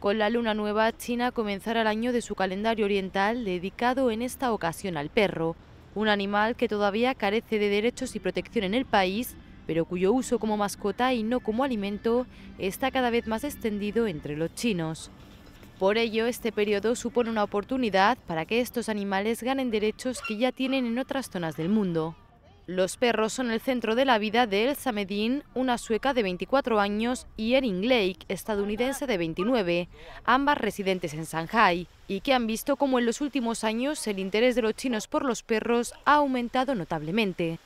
con la luna nueva China comenzará el año de su calendario oriental dedicado en esta ocasión al perro, un animal que todavía carece de derechos y protección en el país, pero cuyo uso como mascota y no como alimento está cada vez más extendido entre los chinos. Por ello, este periodo supone una oportunidad para que estos animales ganen derechos que ya tienen en otras zonas del mundo. Los perros son el centro de la vida de Elsa Medin, una sueca de 24 años, y Erin Lake, estadounidense de 29, ambas residentes en Shanghai, y que han visto cómo en los últimos años el interés de los chinos por los perros ha aumentado notablemente.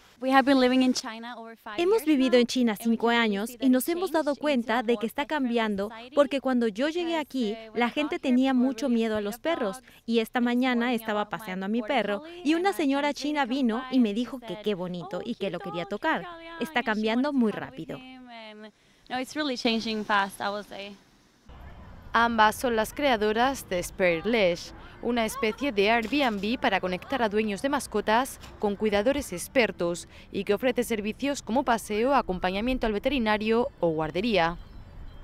Hemos vivido en China cinco años y nos hemos dado cuenta de que está cambiando porque cuando yo llegué aquí eh, la gente tenía mucho miedo a los perros y esta mañana estaba paseando a mi perro y una señora china vino y me dijo que qué bonito oh, y que lo quería tocar. Está cambiando muy rápido. Ambas son las creadoras de Spare una especie de Airbnb para conectar a dueños de mascotas con cuidadores expertos y que ofrece servicios como paseo, acompañamiento al veterinario o guardería.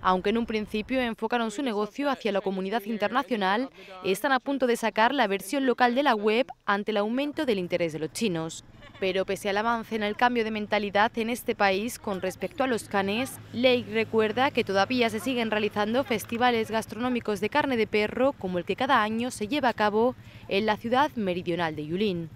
Aunque en un principio enfocaron su negocio hacia la comunidad internacional, están a punto de sacar la versión local de la web ante el aumento del interés de los chinos. Pero pese al avance en el cambio de mentalidad en este país con respecto a los canes, Lake recuerda que todavía se siguen realizando festivales gastronómicos de carne de perro como el que cada año se lleva a cabo en la ciudad meridional de Yulín.